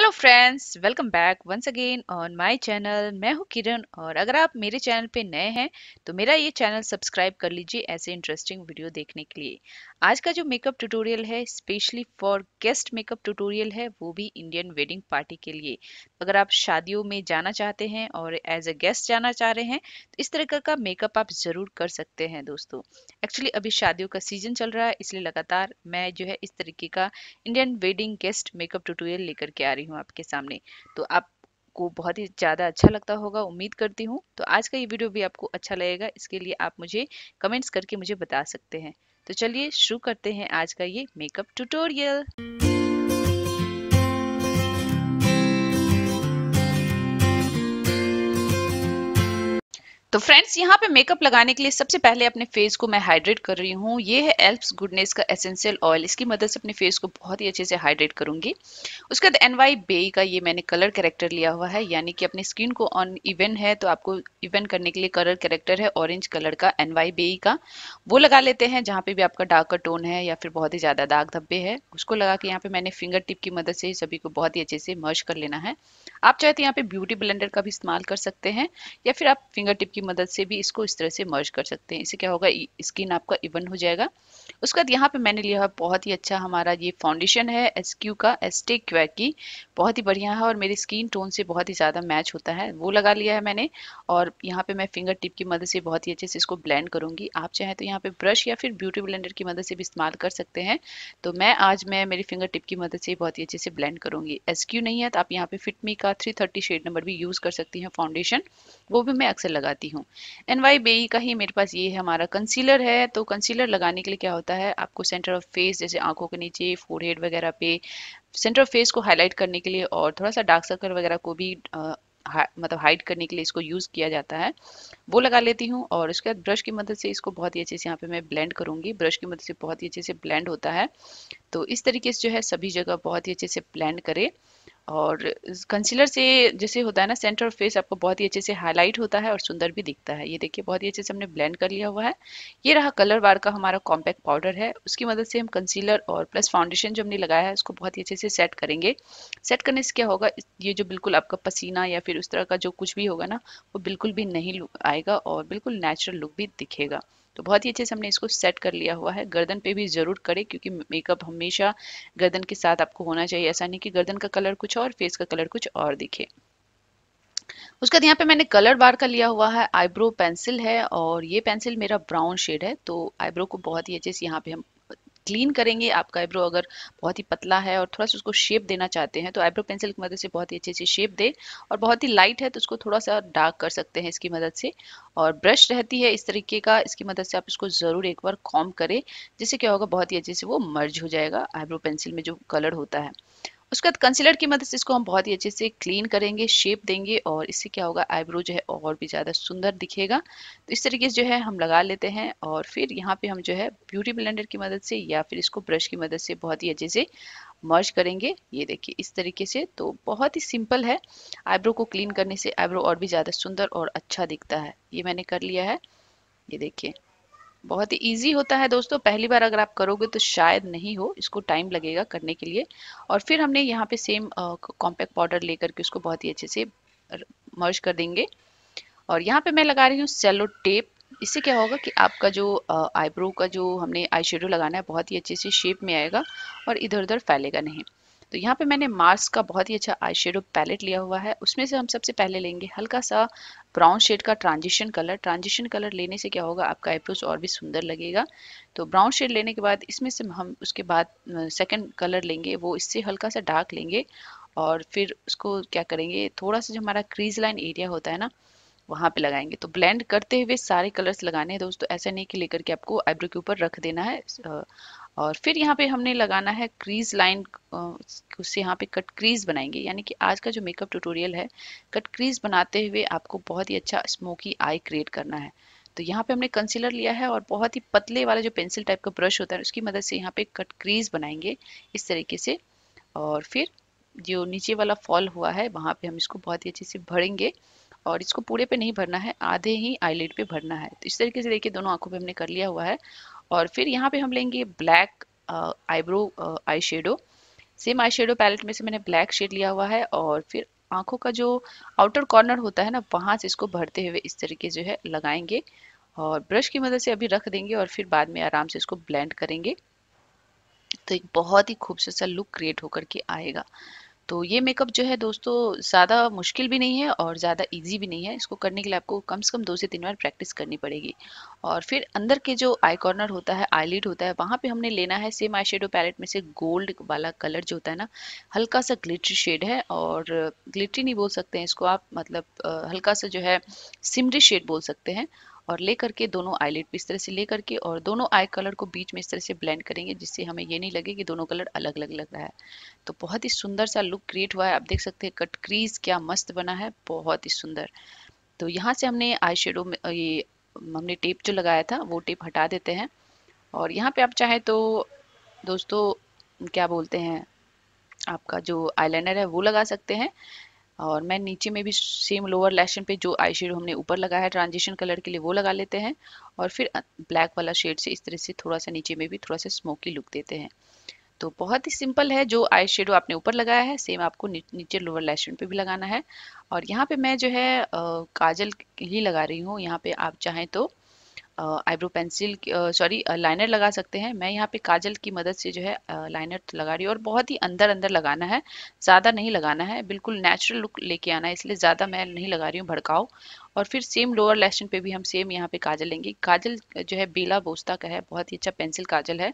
Hello hello friends welcome back once again on my channel मैं हूं किरण और अगर आप मेरे चैनल पे नए हैं तो मेरा ये चैनल सब्सक्राइब कर लीजिए ऐसे इंटरेस्टिंग वीडियो देखने के लिए आज का जो मेकअप ट्यूटोरियल है specially for guest makeup tutorial है वो भी इंडियन वेडिंग पार्टी के लिए अगर आप शादियों में जाना चाहते हैं और एज अ गेस्ट जाना चाह रहे हैं तो इस तरह का मेकअप आप ज़रूर कर सकते हैं दोस्तों एक्चुअली अभी शादियों का सीजन चल रहा है इसलिए लगातार मैं जो है इस तरीके का Indian wedding guest makeup tutorial लेकर के आ रही हूँ हूँ आपके सामने तो आप आपको बहुत ही ज़्यादा अच्छा लगता होगा उम्मीद करती हूँ तो आज का ये वीडियो भी आपको अच्छा लगेगा इसके लिए आप मुझे कमेंट्स करके मुझे बता सकते हैं तो चलिए शुरू करते हैं आज का ये मेकअप ट्यूटोरियल तो फ्रेंड्स यहाँ पे मेकअप लगाने के लिए सबसे पहले अपने फेस को मैं हाइड्रेट कर रही हूँ ये है एल्प्स गुडनेस का एसेंशियल ऑयल इसकी मदद से अपने फेस को बहुत ही अच्छे से हाइड्रेट करूंगी उसके बाद एन वाई बे का ये मैंने कलर कैरेक्टर लिया हुआ है यानी कि अपने स्किन को ऑन इवन है तो आपको इवन करने के लिए कलर कैरेक्टर है ऑरेंज कलर का एन वाई बे का वो लगा लेते हैं जहाँ पे भी आपका डार्कर टोन है या फिर बहुत ही ज़्यादा दाग धब्बे है उसको लगा के यहाँ पे मैंने फिंगर टिप की मदद से सभी को बहुत ही अच्छे से मर्ज कर लेना है आप चाहे तो यहाँ पे ब्यूटी ब्लेंडर का भी इस्तेमाल कर सकते हैं या फिर आप फिंगर टिप की मदद से भी इसको इस तरह से मर्ज कर सकते हैं इसे क्या होगा स्किन आपका इवन हो जाएगा उसके बाद यहाँ पे मैंने लिया है बहुत ही अच्छा हमारा ये फाउंडेशन है एस क्यू का एस्टे क्वेर की बहुत ही बढ़िया है और मेरी स्किन टोन से बहुत ही ज़्यादा मैच होता है वो लगा लिया है मैंने और यहाँ पे मैं फिंगर टिप की मदद से बहुत ही अच्छे से इसको ब्लेंड करूँगी आप चाहें तो यहाँ पे ब्रश या फिर ब्यूटी ब्लेंडर की मदद से भी इस्तेमाल कर सकते हैं तो मैं आज मैं मेरी फिंगर टिप की मदद से बहुत ही अच्छे से ब्लेंड करूँगी एस नहीं है तो आप यहाँ पे फिटमी का थ्री शेड नंबर भी यूज़ कर सकती हैं फाउंडेशन वो भी मैं अक्सर लगाती करती हूँ एन वाई बे का ही मेरे पास ये है हमारा कंसीलर है तो कंसीलर लगाने के लिए क्या होता है आपको सेंटर ऑफ फेस जैसे आंखों के नीचे फोरहेड वगैरह पे सेंटर ऑफ फेस को हाईलाइट करने के लिए और थोड़ा सा डार्क सर्कल वगैरह को भी आ, हा, मतलब हाइड करने के लिए इसको यूज़ किया जाता है वो लगा लेती हूँ और उसके बाद ब्रश की मदद से इसको बहुत ही अच्छे से यहाँ पे मैं ब्लेंड करूँगी ब्रश की मदद से बहुत ही अच्छे से ब्लेंड होता है तो इस तरीके से जो है सभी जगह बहुत ही अच्छे से ब्लेंड करें और कंसीलर से जैसे होता है ना सेंटर ऑफ फेस आपको बहुत ही अच्छे से हाईलाइट होता है और सुंदर भी दिखता है ये देखिए बहुत ही अच्छे से हमने ब्लेंड कर लिया हुआ है ये रहा कलर बार का हमारा कॉम्पैक्ट पाउडर है उसकी मदद से हम कंसीलर और प्लस फाउंडेशन जो हमने लगाया है उसको बहुत ही अच्छे से सेट करेंगे सेट करने से क्या होगा ये जो बिल्कुल आपका पसीना या फिर उस तरह का जो कुछ भी होगा ना वो बिल्कुल भी नहीं आएगा और बिल्कुल नेचुरल लुक भी दिखेगा तो बहुत ही अच्छे से हमने इसको सेट कर लिया हुआ है गर्दन पे भी ज़रूर करें क्योंकि मेकअप हमेशा गर्दन के साथ आपको होना चाहिए ऐसा नहीं कि गर्दन का कलर कुछ और फेस का कलर कुछ और दिखे उसके बाद यहाँ पे मैंने कलर बार का लिया हुआ है आईब्रो पेंसिल है और ये पेंसिल मेरा ब्राउन शेड है तो आईब्रो को बहुत ही अच्छे से यहाँ पे हम क्लीन करेंगे आपका आईब्रो अगर बहुत ही पतला है और थोड़ा सा उसको शेप देना चाहते हैं तो आईब्रो पेंसिल की मदद से बहुत ही अच्छे से शेप दे और बहुत ही लाइट है तो उसको थोड़ा सा डार्क कर सकते हैं इसकी मदद से और ब्रश रहती है इस तरीके का इसकी मदद से आप इसको ज़रूर एक बार कॉम करें जिससे क्या होगा बहुत ही अच्छे से वो मर्ज हो जाएगा आईब्रो पेंसिल में जो कलर होता है उसके बाद कंसीलर की मदद से इसको हम बहुत ही अच्छे से क्लीन करेंगे शेप देंगे और इससे क्या होगा आईब्रो जो है और भी ज़्यादा सुंदर दिखेगा तो इस तरीके से जो है हम लगा लेते हैं और फिर यहाँ पे हम जो है ब्यूटी ब्लेंडर की मदद से या फिर इसको ब्रश की मदद से बहुत ही अच्छे से मर्ज करेंगे ये देखिए इस तरीके से तो बहुत ही सिंपल है आईब्रो को क्लीन करने से आईब्रो और भी ज़्यादा सुंदर और अच्छा दिखता है ये मैंने कर लिया है ये देखिए बहुत ही ईजी होता है दोस्तों पहली बार अगर आप करोगे तो शायद नहीं हो इसको टाइम लगेगा करने के लिए और फिर हमने यहाँ पे सेम कॉम्पैक्ट पाउडर लेकर के उसको बहुत ही अच्छे से मर्ज कर देंगे और यहाँ पे मैं लगा रही हूँ सेलो टेप इससे क्या होगा कि आपका जो आईब्रो का जो हमने आई लगाना है बहुत ही अच्छे से शेप में आएगा और इधर उधर फैलेगा नहीं तो यहाँ पे मैंने मार्स का बहुत ही अच्छा आई शेडो पैलेट लिया हुआ है उसमें से हम सबसे पहले लेंगे हल्का सा ब्राउन शेड का ट्रांजिशन कलर ट्रांजिशन कलर लेने से क्या होगा आपका आईब्रोज और भी सुंदर लगेगा तो ब्राउन शेड लेने के बाद इसमें से हम उसके बाद सेकेंड कलर लेंगे वो इससे हल्का सा डार्क लेंगे और फिर उसको क्या करेंगे थोड़ा सा जो हमारा क्रीज लाइन एरिया होता है ना वहाँ पे लगाएंगे तो ब्लेंड करते हुए सारे कलर्स लगाने हैं दोस्तों ऐसा नहीं कि लेकर के आपको आईब्रो के ऊपर रख देना है और फिर यहाँ पे हमने लगाना है क्रीज लाइन उससे यहाँ पे कट क्रीज बनाएंगे यानी कि आज का जो मेकअप ट्यूटोरियल है कट क्रीज बनाते हुए आपको बहुत ही अच्छा स्मोकी आई क्रिएट करना है तो यहाँ पे हमने कंसीलर लिया है और बहुत ही पतले वाला जो पेंसिल टाइप का ब्रश होता है उसकी मदद से यहाँ पे कट क्रीज बनाएंगे इस तरीके से और फिर जो नीचे वाला फॉल हुआ है वहाँ पे हम इसको बहुत ही अच्छे से भरेंगे और इसको पूरे पे नहीं भरना है आधे ही आईलेट पे भरना है तो इस तरीके से देखिए दोनों आंखों पे हमने कर लिया हुआ है और फिर यहाँ पे हम लेंगे black eyebrow eye shadow same eye shadow palette में से मैंने ब्लैक शेड लिया हुआ है और फिर आंखों का जो आउटर कॉर्नर होता है ना वहाँ से इसको भरते हुए इस तरीके जो है लगाएंगे और ब्रश की मदद से अभी रख देंगे और फिर बाद में आराम से इसको ब्लेंड करेंगे तो एक बहुत ही खूबसूरत सा लुक क्रिएट होकर के आएगा तो ये मेकअप जो है दोस्तों ज़्यादा मुश्किल भी नहीं है और ज़्यादा इजी भी नहीं है इसको करने के लिए आपको कम से कम दो से तीन बार प्रैक्टिस करनी पड़ेगी और फिर अंदर के जो आई कॉर्नर होता है आई आईलिड होता है वहाँ पे हमने लेना है सेम आई पैलेट में से गोल्ड वाला कलर जो होता है ना हल्का सा ग्लिटरी शेड है और ग्लिटरी नहीं बोल सकते हैं इसको आप मतलब हल्का सा जो है सिमरी शेड बोल सकते हैं और ले करके दोनों आईलेट पे इस तरह से ले करके और दोनों आई कलर को बीच में इस तरह से ब्लेंड करेंगे जिससे हमें ये नहीं लगे कि दोनों कलर अलग अलग लग रहा है तो बहुत ही सुंदर सा लुक क्रिएट हुआ है आप देख सकते हैं कट क्रीज क्या मस्त बना है बहुत ही सुंदर तो यहाँ से हमने आई शेडो में ये हमने टेप जो लगाया था वो टेप हटा देते हैं और यहाँ पर आप चाहें तो दोस्तों क्या बोलते हैं आपका जो आई है वो लगा सकते हैं और मैं नीचे में भी सेम लोअर लैशन पे जो आई शेड हमने ऊपर लगाया है ट्रांजिशन कलर के लिए वो लगा लेते हैं और फिर ब्लैक वाला शेड से इस तरह से थोड़ा सा नीचे में भी थोड़ा सा स्मोकी लुक देते हैं तो बहुत ही सिंपल है जो आई शेडो आपने ऊपर लगाया है सेम आपको नीचे लोअर लैशन पे भी लगाना है और यहाँ पे मैं जो है काजल ही लगा रही हूँ यहाँ पे आप चाहें तो आईब्रो पेंसिल सॉरी लाइनर लगा सकते हैं मैं यहाँ पे काजल की मदद से जो है लाइनर लगा रही हूँ और बहुत ही अंदर अंदर लगाना है ज़्यादा नहीं लगाना है बिल्कुल नेचुरल लुक लेके आना है इसलिए ज़्यादा मैं नहीं लगा रही हूँ भड़काओ और फिर सेम लोअर लेशन पे भी हम सेम यहाँ पे काजल लेंगे काजल जो है बेला बोस्ता का है बहुत ही अच्छा पेंसिल काजल है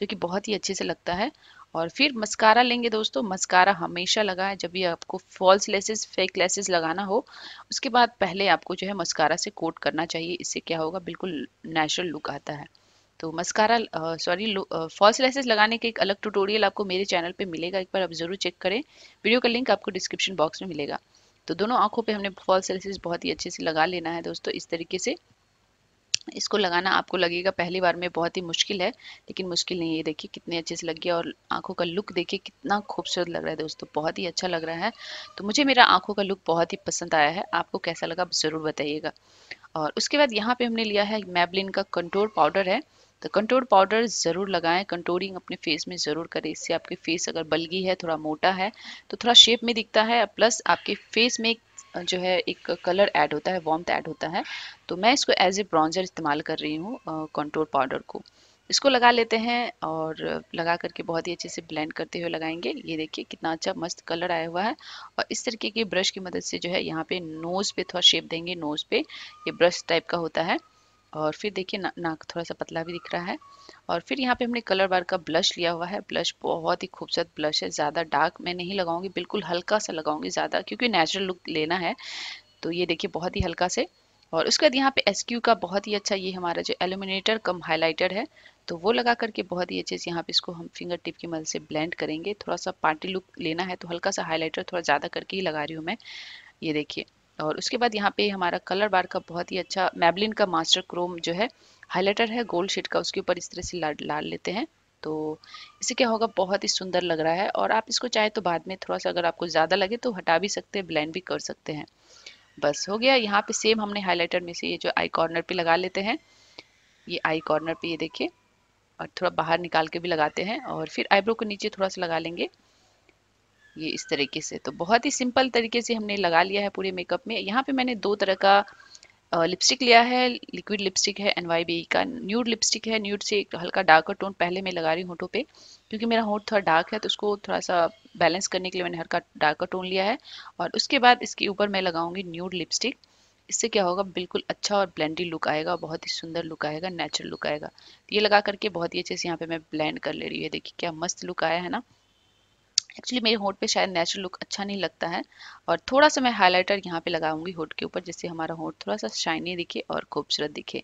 जो कि बहुत ही अच्छे से लगता है और फिर मस्कारा लेंगे दोस्तों मस्कारा हमेशा लगाएं जब भी आपको फॉल्स लेसेस फेक लेसेस लगाना हो उसके बाद पहले आपको जो है मस्कारा से कोट करना चाहिए इससे क्या होगा बिल्कुल नेचुरल लुक आता है तो मस्कारा सॉरी फॉल्स लेसेस लगाने के एक अलग ट्यूटोरियल आपको मेरे चैनल पे मिलेगा एक बार आप ज़रूर चेक करें वीडियो का लिंक आपको डिस्क्रिप्शन बॉक्स में मिलेगा तो दोनों आंखों पे हमने फॉल्स लेसेस बहुत ही अच्छे से लगा लेना है दोस्तों इस तरीके से इसको लगाना आपको लगेगा पहली बार में बहुत ही मुश्किल है लेकिन मुश्किल नहीं है देखिए कितने अच्छे से लग गया और आंखों का लुक देखिए कितना खूबसूरत लग रहा है दोस्तों बहुत ही अच्छा लग रहा है तो मुझे मेरा आंखों का लुक बहुत ही पसंद आया है आपको कैसा लगा ज़रूर बताइएगा और उसके बाद यहाँ पे हमने लिया है मैबलिन का कंट्रोल पाउडर है तो कंट्रोल पाउडर ज़रूर लगाएं कंट्रोलिंग अपने फेस में ज़रूर करें इससे आपके फेस अगर बल्गी है थोड़ा मोटा है तो थोड़ा शेप में दिखता है प्लस आपके फेस में जो है एक कलर ऐड होता है वॉम्थ ऐड होता है तो मैं इसको एज ए ब्रॉन्जर इस्तेमाल कर रही हूँ कंट्रोल पाउडर को इसको लगा लेते हैं और लगा करके बहुत ही अच्छे से ब्लेंड करते हुए लगाएंगे ये देखिए कितना अच्छा मस्त कलर आया हुआ है और इस तरीके की ब्रश की मदद से जो है यहाँ पे नोज़ पे थोड़ा शेप देंगे नोज़ पे ये ब्रश टाइप का होता है और फिर देखिए ना, नाक थोड़ा सा पतला भी दिख रहा है और फिर यहाँ पे हमने कलर बार का ब्लश लिया हुआ है ब्लश बहुत ही खूबसूरत ब्लश है ज़्यादा डार्क मैं नहीं लगाऊंगी बिल्कुल हल्का सा लगाऊंगी ज़्यादा क्योंकि नेचुरल लुक लेना है तो ये देखिए बहुत ही हल्का से और उसके बाद यहाँ पे एस का बहुत ही अच्छा ये हमारा जो एलुमिनेटर कम हाईलाइटर है तो वो लगा करके बहुत ही अच्छे से यहाँ पे इसको हम फिंगर टिप की मदद से ब्लेंड करेंगे थोड़ा सा पार्टी लुक लेना है तो हल्का सा हाईलाइटर थोड़ा ज़्यादा करके ही लगा रही हूँ मैं ये देखिए और उसके बाद यहाँ पे हमारा कलर बार का बहुत ही अच्छा मैबलिन का मास्टर क्रोम जो है हाईलाइटर है गोल्ड शीट का उसके ऊपर इस तरह से लाल लाल लेते हैं तो इसे क्या होगा बहुत ही सुंदर लग रहा है और आप इसको चाहे तो बाद में थोड़ा सा अगर आपको ज़्यादा लगे तो हटा भी सकते हैं ब्लेंड भी कर सकते हैं बस हो गया यहाँ पे सेम हमने हाईलाइटर में से ये जो आई कॉर्नर पे लगा लेते हैं ये आई कॉर्नर पे ये देखिए और थोड़ा बाहर निकाल के भी लगाते हैं और फिर आईब्रो को नीचे थोड़ा सा लगा लेंगे ये इस तरीके से तो बहुत ही सिंपल तरीके से हमने लगा लिया है पूरे मेकअप में यहाँ पे मैंने दो तरह का लिपस्टिक लिया है लिक्विड लिपस्टिक है एन e का न्यूड लिपस्टिक है न्यूड से एक हल्का डार्कर टोन पहले मैं लगा रही हूँ होठों पे क्योंकि मेरा होठ थोड़ा डार्क है तो उसको थोड़ा सा बैलेंस करने के लिए मैंने हल्का डार्कर टोन लिया है और उसके बाद इसके ऊपर मैं लगाऊंगी न्यूड लिपस्टिक इससे क्या होगा बिल्कुल अच्छा और ब्लेंडी लुक आएगा बहुत ही सुंदर लुक आएगा नेचुरल लुक आएगा ये लगा करके बहुत ही अच्छे से यहाँ पे मैं ब्लेंड कर ले रही हूँ देखिए क्या मस्त लुक आया है ना एक्चुअली मेरे होंठ पे शायद नेचुरल लुक अच्छा नहीं लगता है और थोड़ा सा मैं हाइलाइटर यहाँ पे लगाऊंगी होंठ के ऊपर जिससे हमारा होंठ थोड़ा सा शाइनी दिखे और खूबसूरत दिखे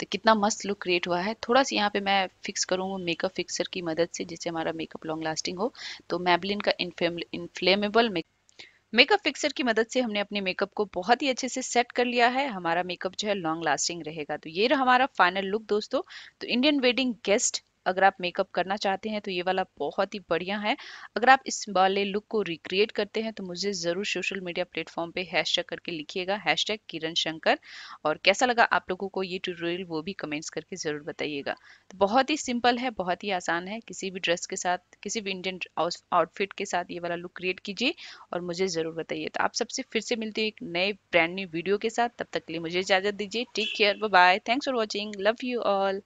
तो कितना मस्त लुक क्रिएट हुआ है थोड़ा सा यहाँ पे मैं फिक्स करूंगा मेकअप फिक्सर की मदद से जिससे हमारा मेकअप लॉन्ग लास्टिंग हो तो मैबलिन का इनफ्लेमेबल मेकअप मेकअप फिक्सर की मदद से हमने अपने मेकअप को बहुत ही अच्छे से सेट कर लिया है हमारा मेकअप जो है लॉन्ग लास्टिंग रहेगा तो ये रहा हमारा फाइनल लुक दोस्तों तो इंडियन वेडिंग गेस्ट अगर आप मेकअप करना चाहते हैं तो ये वाला बहुत ही बढ़िया है अगर आप इस वाले लुक को रिक्रिएट करते हैं तो मुझे ज़रूर सोशल मीडिया प्लेटफॉर्म पे हैशटैग करके लिखिएगा हैशटैग किरण शंकर और कैसा लगा आप लोगों को ये ट्यूटोरियल वो भी कमेंट्स करके ज़रूर बताइएगा तो बहुत ही सिंपल है बहुत ही आसान है किसी भी ड्रेस के साथ किसी भी इंडियन आउटफिट के साथ ये वाला लुक क्रिएट कीजिए और मुझे ज़रूर बताइए तो आप सबसे फिर से मिलते हैं एक नए ब्रांड न्यू वीडियो के साथ तब तक के लिए मुझे इजाज़त दीजिए take care bye thanks for watching love you all